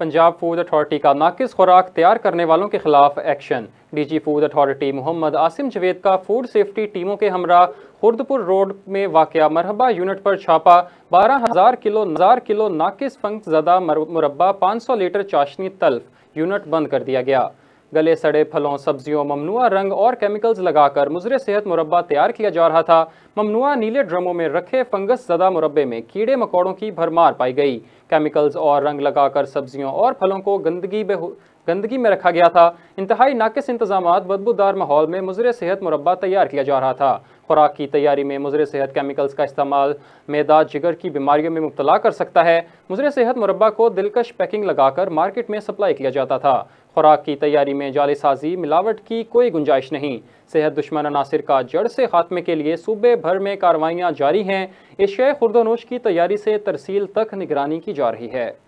Punjab food authority का नाकिस खुराक तैयार करने वालों के खिलाफ action DG food authority Mohammad Asim Javed का फूड सेफ्टी टीमों के हमरा खुर्दपुर रोड में वाक़ मरहबा यूनिट पर छापा बारह हज़ार किलो हज़ार किलो नाकिस फंक ज़दा मुरबा पाँच सौ लीटर चाशनी तल्फ यूनिट बंद कर दिया गया गले सड़े फलों सब्जियों ममनुआ रंग और केमिकल्स लगाकर मुजर सेहत मुरबा तैयार किया जा रहा था ममनुआ नीले ड्रमों में रखे फंगस जदा मुरबे में कीड़े मकोड़ों की भरमार पाई गई केमिकल्स और रंग लगाकर सब्जियों और फलों को गंदगी गंदगी में रखा गया था इंतहाई नाकस इंतजाम बदबूदार माहौल में मुजर सेहत मुरबा तैयार किया जा रहा था खुराक की तैयारी में मुजर सेहत केमिकल्स का इस्तेमाल मैदा जिगर की बीमारियों में मुबतला कर सकता है मुजर सेहत मुरबा को दिलकश पैकिंग लगाकर मार्केट में सप्लाई किया जाता था खुराक की तैयारी में जाले साजी मिलावट की कोई गुंजाइश नहीं सेहत दुश्मन अनासर का जड़ से खात्मे के लिए सूबे भर में कार्रवाइयाँ जारी हैं एशियाई खुर्दोनोश की तैयारी से तरसील तक निगरानी की जा रही है